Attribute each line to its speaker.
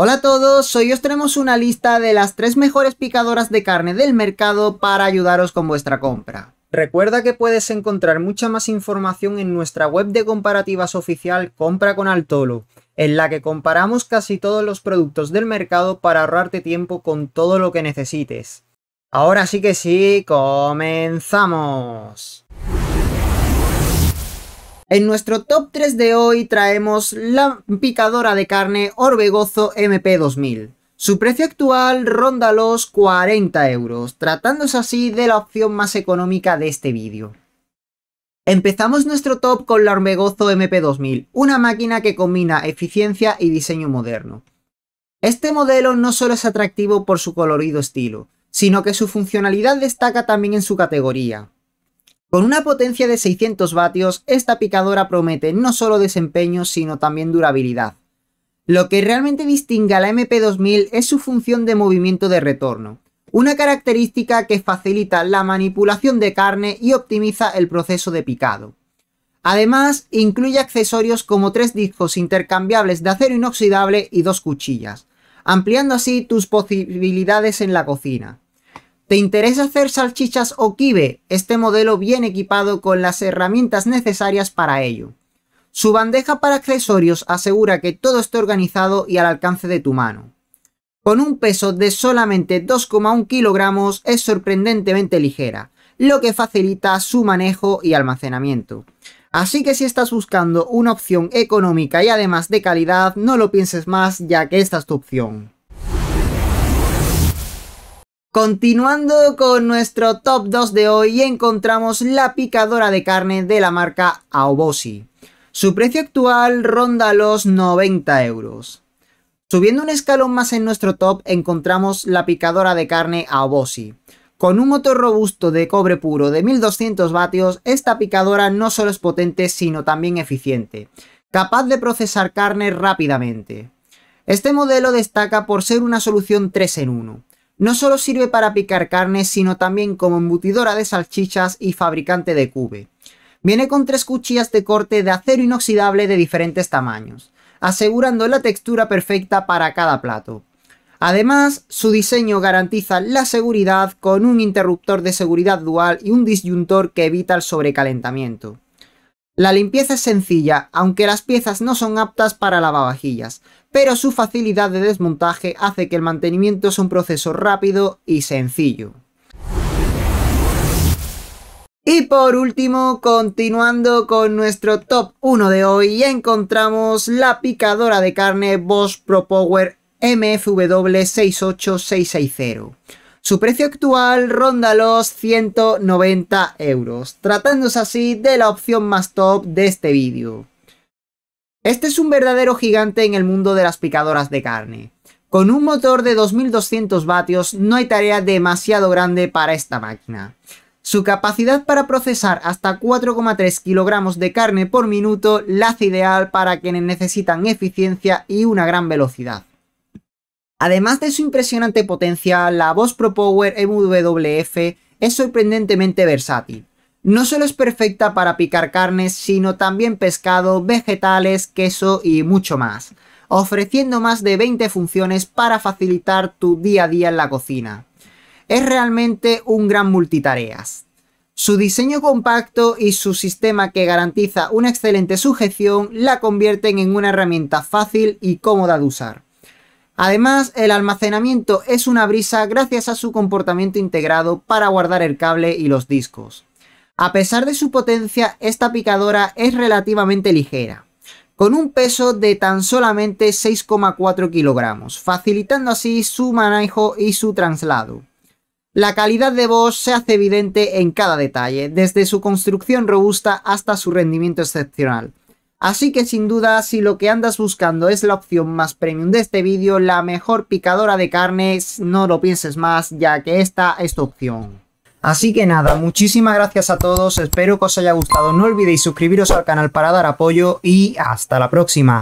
Speaker 1: Hola a todos, hoy os tenemos una lista de las 3 mejores picadoras de carne del mercado para ayudaros con vuestra compra. Recuerda que puedes encontrar mucha más información en nuestra web de comparativas oficial Compra con Altolo, en la que comparamos casi todos los productos del mercado para ahorrarte tiempo con todo lo que necesites. Ahora sí que sí, comenzamos. En nuestro top 3 de hoy traemos la picadora de carne Orbegozo MP2000. Su precio actual ronda los 40 euros, tratándose así de la opción más económica de este vídeo. Empezamos nuestro top con la Orbegozo MP2000, una máquina que combina eficiencia y diseño moderno. Este modelo no solo es atractivo por su colorido estilo, sino que su funcionalidad destaca también en su categoría. Con una potencia de 600 vatios, esta picadora promete no solo desempeño, sino también durabilidad. Lo que realmente distingue a la MP2000 es su función de movimiento de retorno, una característica que facilita la manipulación de carne y optimiza el proceso de picado. Además, incluye accesorios como tres discos intercambiables de acero inoxidable y dos cuchillas, ampliando así tus posibilidades en la cocina. ¿Te interesa hacer salchichas o kibe? Este modelo viene equipado con las herramientas necesarias para ello. Su bandeja para accesorios asegura que todo esté organizado y al alcance de tu mano. Con un peso de solamente 2,1 kilogramos es sorprendentemente ligera, lo que facilita su manejo y almacenamiento. Así que si estás buscando una opción económica y además de calidad, no lo pienses más ya que esta es tu opción. Continuando con nuestro top 2 de hoy encontramos la picadora de carne de la marca AOBOSI. Su precio actual ronda los 90 euros. Subiendo un escalón más en nuestro top encontramos la picadora de carne AOBOSI. Con un motor robusto de cobre puro de 1200 vatios, esta picadora no solo es potente sino también eficiente, capaz de procesar carne rápidamente. Este modelo destaca por ser una solución 3 en 1 no solo sirve para picar carne, sino también como embutidora de salchichas y fabricante de cube. Viene con tres cuchillas de corte de acero inoxidable de diferentes tamaños, asegurando la textura perfecta para cada plato. Además, su diseño garantiza la seguridad con un interruptor de seguridad dual y un disyuntor que evita el sobrecalentamiento. La limpieza es sencilla, aunque las piezas no son aptas para lavavajillas, pero su facilidad de desmontaje hace que el mantenimiento es un proceso rápido y sencillo. Y por último, continuando con nuestro top 1 de hoy, encontramos la picadora de carne Bosch Pro Power MFW68660. Su precio actual ronda los 190 euros, tratándose así de la opción más top de este vídeo. Este es un verdadero gigante en el mundo de las picadoras de carne. Con un motor de 2200 vatios no hay tarea demasiado grande para esta máquina. Su capacidad para procesar hasta 4,3 kilogramos de carne por minuto la hace ideal para quienes necesitan eficiencia y una gran velocidad. Además de su impresionante potencia, la Boss Pro Power MWF es sorprendentemente versátil. No solo es perfecta para picar carnes, sino también pescado, vegetales, queso y mucho más, ofreciendo más de 20 funciones para facilitar tu día a día en la cocina. Es realmente un gran multitareas. Su diseño compacto y su sistema que garantiza una excelente sujeción la convierten en una herramienta fácil y cómoda de usar. Además, el almacenamiento es una brisa gracias a su comportamiento integrado para guardar el cable y los discos. A pesar de su potencia, esta picadora es relativamente ligera, con un peso de tan solamente 6,4 kilogramos, facilitando así su manejo y su traslado. La calidad de voz se hace evidente en cada detalle, desde su construcción robusta hasta su rendimiento excepcional. Así que sin duda, si lo que andas buscando es la opción más premium de este vídeo, la mejor picadora de carnes, no lo pienses más, ya que esta es tu opción. Así que nada, muchísimas gracias a todos, espero que os haya gustado, no olvidéis suscribiros al canal para dar apoyo y hasta la próxima.